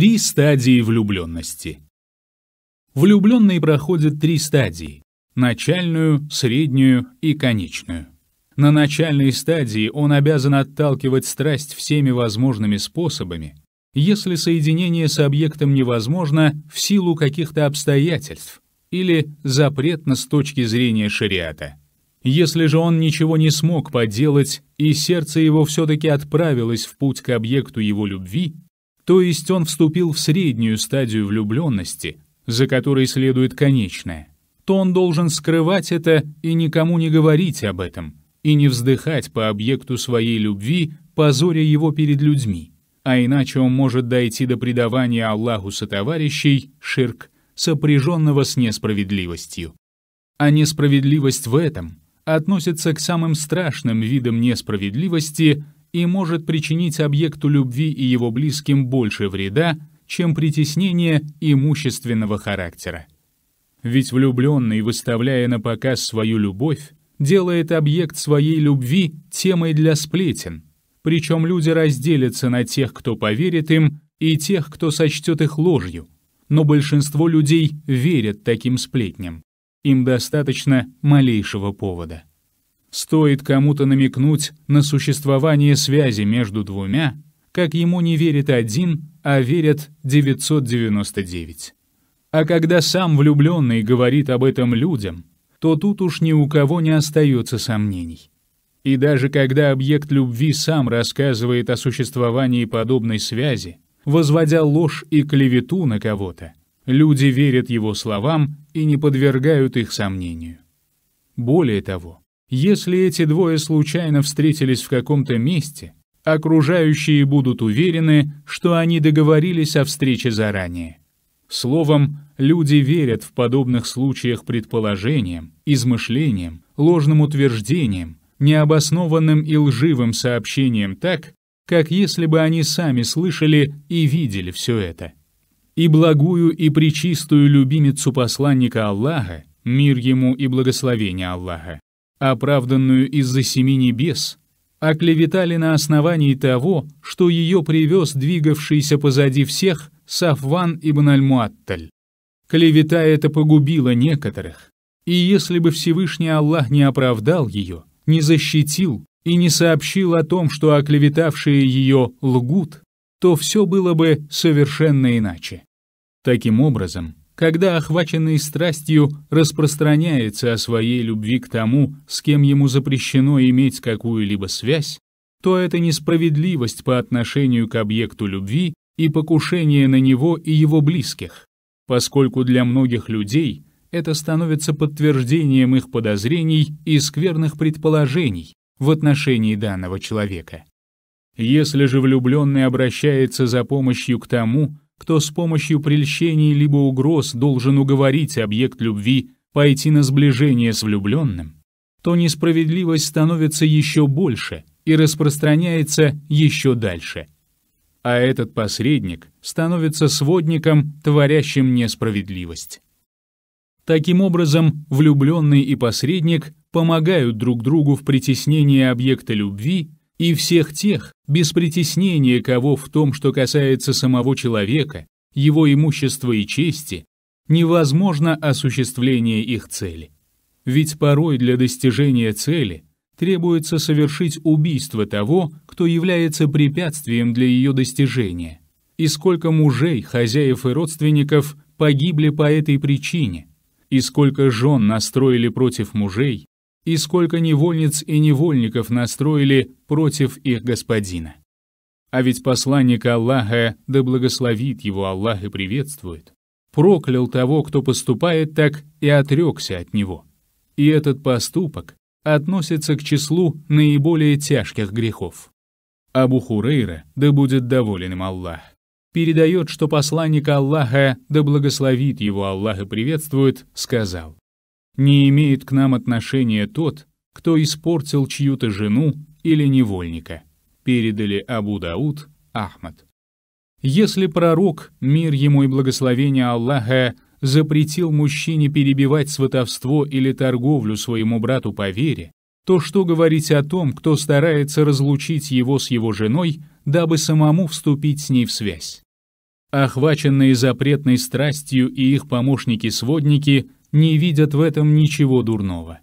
Три стадии влюбленности. Влюбленный проходит три стадии – начальную, среднюю и конечную. На начальной стадии он обязан отталкивать страсть всеми возможными способами, если соединение с объектом невозможно в силу каких-то обстоятельств или запретно с точки зрения шариата. Если же он ничего не смог поделать, и сердце его все-таки отправилось в путь к объекту его любви, то есть он вступил в среднюю стадию влюбленности, за которой следует конечная, то он должен скрывать это и никому не говорить об этом, и не вздыхать по объекту своей любви, позоря его перед людьми. А иначе он может дойти до предавания Аллаху сотоварищей, ширк, сопряженного с несправедливостью. А несправедливость в этом относится к самым страшным видам несправедливости, и может причинить объекту любви и его близким больше вреда, чем притеснение имущественного характера. Ведь влюбленный, выставляя на показ свою любовь, делает объект своей любви темой для сплетен. Причем люди разделятся на тех, кто поверит им, и тех, кто сочтет их ложью. Но большинство людей верят таким сплетням. Им достаточно малейшего повода. Стоит кому-то намекнуть на существование связи между двумя, как ему не верит один, а верят 999. А когда сам влюбленный говорит об этом людям, то тут уж ни у кого не остается сомнений. И даже когда объект любви сам рассказывает о существовании подобной связи, возводя ложь и клевету на кого-то, люди верят его словам и не подвергают их сомнению. Более того, если эти двое случайно встретились в каком-то месте, окружающие будут уверены, что они договорились о встрече заранее. Словом, люди верят в подобных случаях предположениям, измышлениям, ложным утверждениям, необоснованным и лживым сообщениям так, как если бы они сами слышали и видели все это. И благую и пречистую любимицу посланника Аллаха, мир ему и благословение Аллаха, оправданную из-за семи небес, оклеветали на основании того, что ее привез двигавшийся позади всех Сафван ибн Аль-Муатталь. Клевета эта погубила некоторых, и если бы Всевышний Аллах не оправдал ее, не защитил и не сообщил о том, что оклеветавшие ее лгут, то все было бы совершенно иначе. Таким образом, когда охваченный страстью распространяется о своей любви к тому, с кем ему запрещено иметь какую-либо связь, то это несправедливость по отношению к объекту любви и покушение на него и его близких, поскольку для многих людей это становится подтверждением их подозрений и скверных предположений в отношении данного человека. Если же влюбленный обращается за помощью к тому, кто с помощью прельщений либо угроз должен уговорить объект любви пойти на сближение с влюбленным, то несправедливость становится еще больше и распространяется еще дальше. А этот посредник становится сводником, творящим несправедливость. Таким образом, влюбленный и посредник помогают друг другу в притеснении объекта любви и всех тех, без притеснения кого в том, что касается самого человека, его имущества и чести, невозможно осуществление их цели. Ведь порой для достижения цели требуется совершить убийство того, кто является препятствием для ее достижения. И сколько мужей, хозяев и родственников погибли по этой причине, и сколько жен настроили против мужей, и сколько невольниц и невольников настроили против их господина. А ведь посланник Аллаха, да благословит его Аллах и приветствует, проклял того, кто поступает так, и отрекся от него. И этот поступок относится к числу наиболее тяжких грехов. Абу Хурейра, да будет доволен им Аллах, передает, что посланник Аллаха, да благословит его Аллах и приветствует, сказал, не имеет к нам отношения тот, кто испортил чью-то жену или невольника. Передали Абу Дауд, Ахмад. Если пророк, мир ему и благословение Аллаха, запретил мужчине перебивать сватовство или торговлю своему брату по вере, то что говорить о том, кто старается разлучить его с его женой, дабы самому вступить с ней в связь? Охваченные запретной страстью и их помощники-сводники не видят в этом ничего дурного.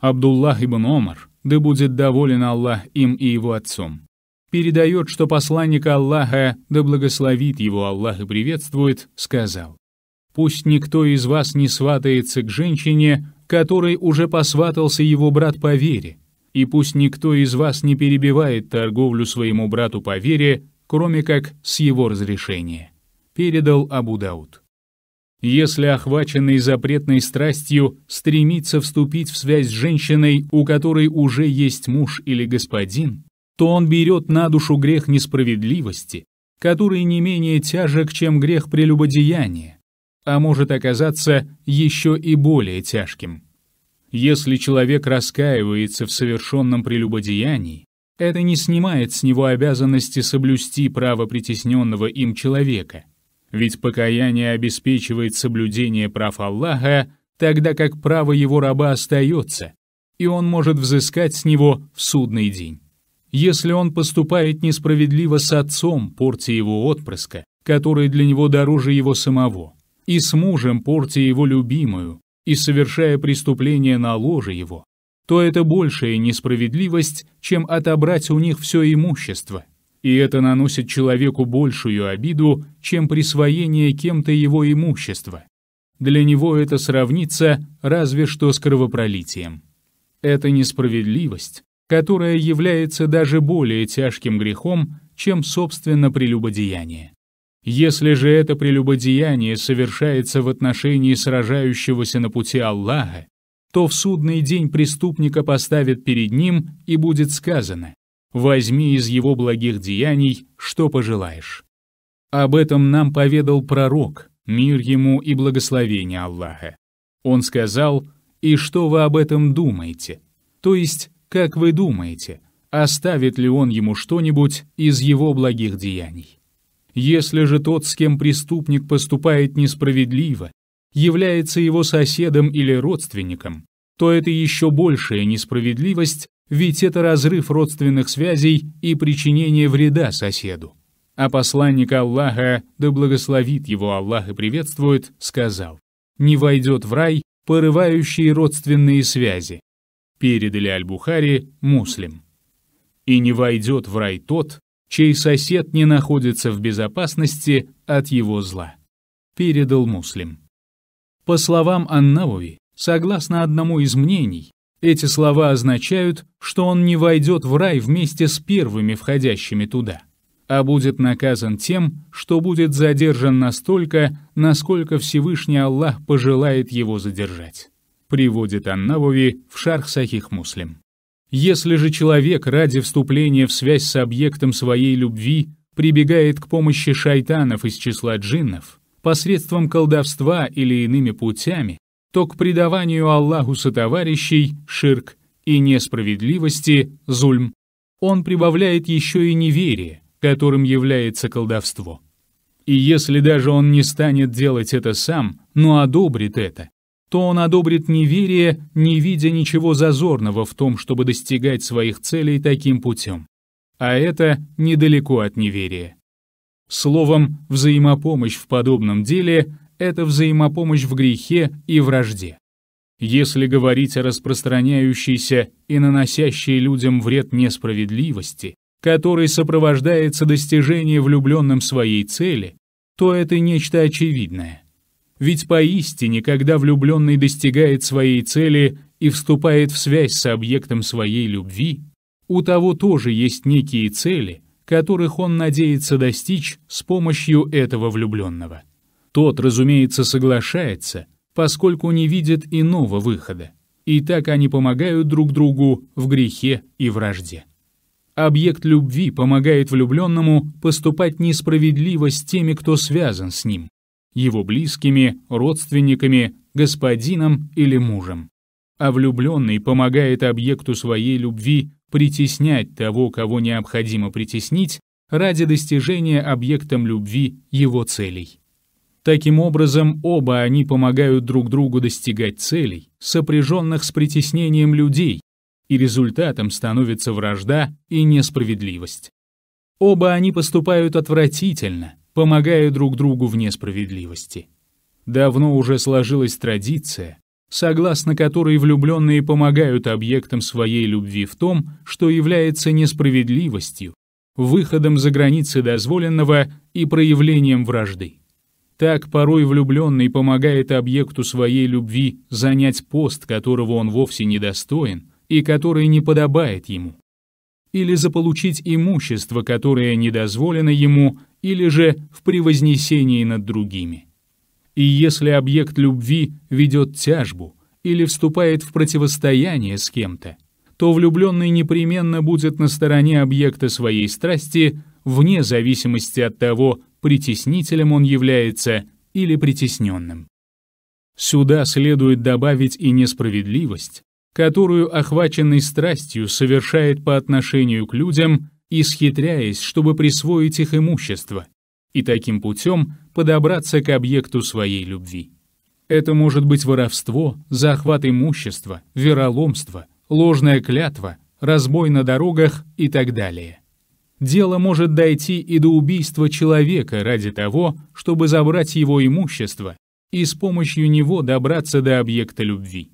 Абдуллах ибн Омар, да будет доволен Аллах им и его отцом, передает, что посланник Аллаха, да благословит его Аллах и приветствует, сказал, «Пусть никто из вас не сватается к женщине, которой уже посватался его брат по вере, и пусть никто из вас не перебивает торговлю своему брату по вере, кроме как с его разрешения», — передал Абу Дауд если охваченный запретной страстью стремится вступить в связь с женщиной, у которой уже есть муж или господин, то он берет на душу грех несправедливости, который не менее тяжек, чем грех прелюбодеяния, а может оказаться еще и более тяжким. Если человек раскаивается в совершенном прелюбодеянии, это не снимает с него обязанности соблюсти право притесненного им человека – ведь покаяние обеспечивает соблюдение прав Аллаха, тогда как право его раба остается, и он может взыскать с него в судный день. Если он поступает несправедливо с отцом, порти его отпрыска, который для него дороже его самого, и с мужем, порти его любимую, и совершая преступление на ложе его, то это большая несправедливость, чем отобрать у них все имущество – и это наносит человеку большую обиду, чем присвоение кем-то его имущества. Для него это сравнится разве что с кровопролитием. Это несправедливость, которая является даже более тяжким грехом, чем, собственно, прелюбодеяние. Если же это прелюбодеяние совершается в отношении сражающегося на пути Аллаха, то в судный день преступника поставят перед ним и будет сказано возьми из его благих деяний, что пожелаешь». Об этом нам поведал пророк, мир ему и благословение Аллаха. Он сказал, «И что вы об этом думаете?» То есть, как вы думаете, оставит ли он ему что-нибудь из его благих деяний? Если же тот, с кем преступник поступает несправедливо, является его соседом или родственником, то это еще большая несправедливость, ведь это разрыв родственных связей и причинение вреда соседу. А посланник Аллаха, да благословит его Аллах и приветствует, сказал, «Не войдет в рай порывающие родственные связи». Передали Аль-Бухари муслим. «И не войдет в рай тот, чей сосед не находится в безопасности от его зла». Передал муслим. По словам Аннауи, согласно одному из мнений, эти слова означают, что он не войдет в рай вместе с первыми входящими туда, а будет наказан тем, что будет задержан настолько, насколько Всевышний Аллах пожелает его задержать. Приводит Аннавови в Шарх Сахих Муслим. Если же человек ради вступления в связь с объектом своей любви прибегает к помощи шайтанов из числа джиннов, посредством колдовства или иными путями, то к предаванию Аллаху сотоварищей – ширк, и несправедливости – зульм. Он прибавляет еще и неверие, которым является колдовство. И если даже он не станет делать это сам, но одобрит это, то он одобрит неверие, не видя ничего зазорного в том, чтобы достигать своих целей таким путем. А это недалеко от неверия. Словом, взаимопомощь в подобном деле — это взаимопомощь в грехе и вражде. Если говорить о распространяющейся и наносящей людям вред несправедливости, который сопровождается достижением влюбленным своей цели, то это нечто очевидное. Ведь поистине, когда влюбленный достигает своей цели и вступает в связь с объектом своей любви, у того тоже есть некие цели, которых он надеется достичь с помощью этого влюбленного. Тот, разумеется, соглашается, поскольку не видит иного выхода. И так они помогают друг другу в грехе и вражде. Объект любви помогает влюбленному поступать несправедливо с теми, кто связан с ним, его близкими, родственниками, господином или мужем. А влюбленный помогает объекту своей любви притеснять того, кого необходимо притеснить, ради достижения объектом любви его целей. Таким образом, оба они помогают друг другу достигать целей, сопряженных с притеснением людей, и результатом становится вражда и несправедливость. Оба они поступают отвратительно, помогая друг другу в несправедливости. Давно уже сложилась традиция, согласно которой влюбленные помогают объектам своей любви в том, что является несправедливостью, выходом за границы дозволенного и проявлением вражды. Так порой влюбленный помогает объекту своей любви занять пост, которого он вовсе не достоин и который не подобает ему. Или заполучить имущество, которое не дозволено ему, или же в превознесении над другими. И если объект любви ведет тяжбу или вступает в противостояние с кем-то, то влюбленный непременно будет на стороне объекта своей страсти вне зависимости от того, притеснителем он является или притесненным. Сюда следует добавить и несправедливость, которую охваченный страстью совершает по отношению к людям, исхитряясь, чтобы присвоить их имущество, и таким путем подобраться к объекту своей любви. Это может быть воровство, захват имущества, вероломство, ложная клятва, разбой на дорогах и так далее. Дело может дойти и до убийства человека ради того, чтобы забрать его имущество и с помощью него добраться до объекта любви.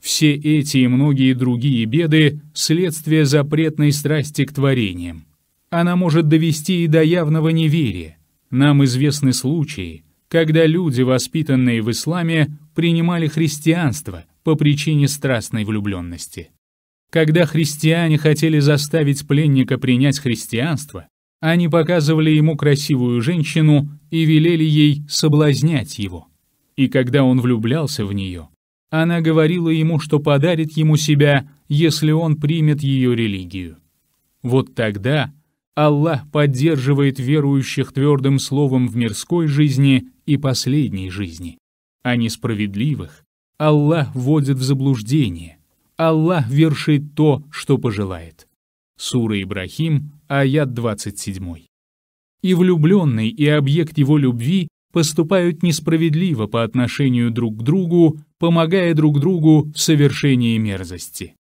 Все эти и многие другие беды – следствие запретной страсти к творениям. Она может довести и до явного неверия. Нам известны случаи, когда люди, воспитанные в исламе, принимали христианство по причине страстной влюбленности. Когда христиане хотели заставить пленника принять христианство, они показывали ему красивую женщину и велели ей соблазнять его. И когда он влюблялся в нее, она говорила ему, что подарит ему себя, если он примет ее религию. Вот тогда Аллах поддерживает верующих твердым словом в мирской жизни и последней жизни. А несправедливых Аллах вводит в заблуждение – Аллах вершит то, что пожелает. Сура Ибрахим, аят 27. И влюбленный, и объект его любви поступают несправедливо по отношению друг к другу, помогая друг другу в совершении мерзости.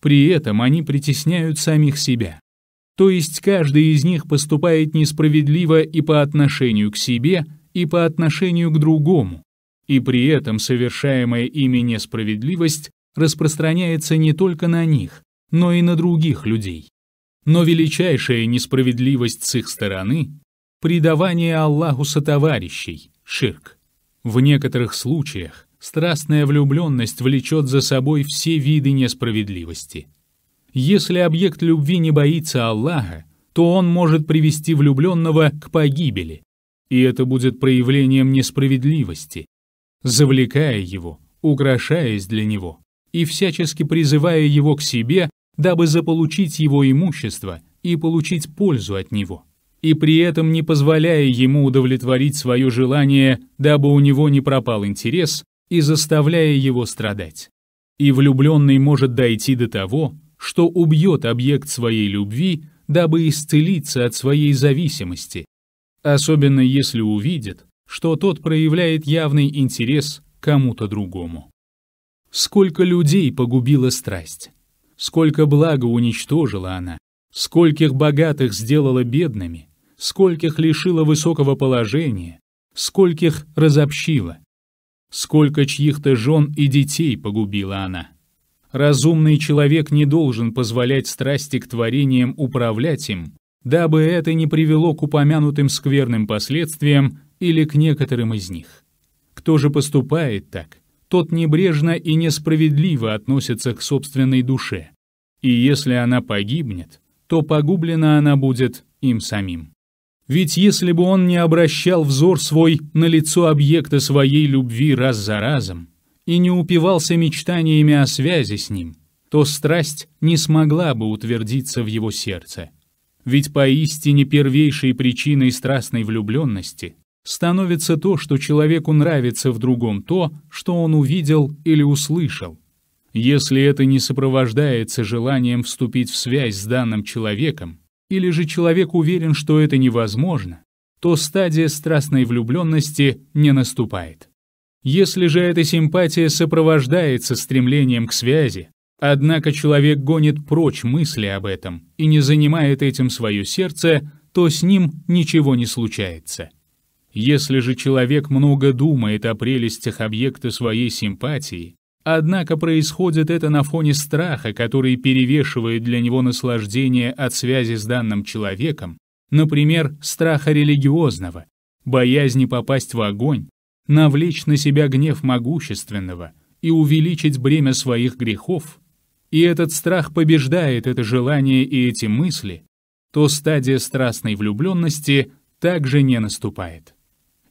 При этом они притесняют самих себя. То есть каждый из них поступает несправедливо и по отношению к себе, и по отношению к другому, и при этом совершаемая ими несправедливость распространяется не только на них, но и на других людей. Но величайшая несправедливость с их стороны – предавание Аллаху сотоварищей, ширк. В некоторых случаях страстная влюбленность влечет за собой все виды несправедливости. Если объект любви не боится Аллаха, то он может привести влюбленного к погибели, и это будет проявлением несправедливости, завлекая его, украшаясь для него и всячески призывая его к себе, дабы заполучить его имущество и получить пользу от него, и при этом не позволяя ему удовлетворить свое желание, дабы у него не пропал интерес, и заставляя его страдать. И влюбленный может дойти до того, что убьет объект своей любви, дабы исцелиться от своей зависимости, особенно если увидит, что тот проявляет явный интерес кому-то другому. Сколько людей погубила страсть! Сколько блага уничтожила она! Скольких богатых сделала бедными! Скольких лишила высокого положения! Скольких разобщила! Сколько чьих-то жен и детей погубила она! Разумный человек не должен позволять страсти к творениям управлять им, дабы это не привело к упомянутым скверным последствиям или к некоторым из них. Кто же поступает так? тот небрежно и несправедливо относится к собственной душе. И если она погибнет, то погублена она будет им самим. Ведь если бы он не обращал взор свой на лицо объекта своей любви раз за разом и не упивался мечтаниями о связи с ним, то страсть не смогла бы утвердиться в его сердце. Ведь поистине первейшей причиной страстной влюбленности становится то, что человеку нравится в другом то, что он увидел или услышал. Если это не сопровождается желанием вступить в связь с данным человеком, или же человек уверен, что это невозможно, то стадия страстной влюбленности не наступает. Если же эта симпатия сопровождается стремлением к связи, однако человек гонит прочь мысли об этом и не занимает этим свое сердце, то с ним ничего не случается. Если же человек много думает о прелестях объекта своей симпатии, однако происходит это на фоне страха, который перевешивает для него наслаждение от связи с данным человеком, например, страха религиозного, боязни попасть в огонь, навлечь на себя гнев могущественного и увеличить бремя своих грехов, и этот страх побеждает это желание и эти мысли, то стадия страстной влюбленности также не наступает.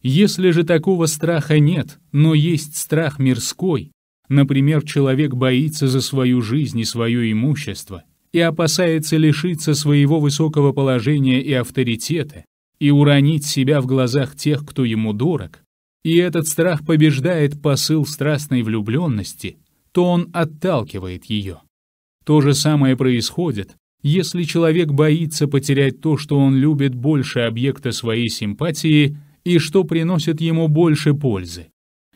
Если же такого страха нет, но есть страх мирской, например, человек боится за свою жизнь и свое имущество, и опасается лишиться своего высокого положения и авторитета, и уронить себя в глазах тех, кто ему дорог, и этот страх побеждает посыл страстной влюбленности, то он отталкивает ее. То же самое происходит, если человек боится потерять то, что он любит больше объекта своей симпатии – и что приносит ему больше пользы.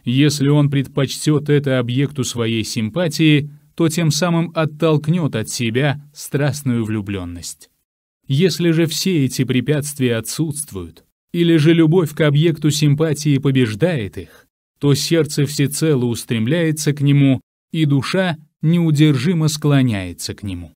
Если он предпочтет это объекту своей симпатии, то тем самым оттолкнет от себя страстную влюбленность. Если же все эти препятствия отсутствуют, или же любовь к объекту симпатии побеждает их, то сердце всецело устремляется к нему, и душа неудержимо склоняется к нему.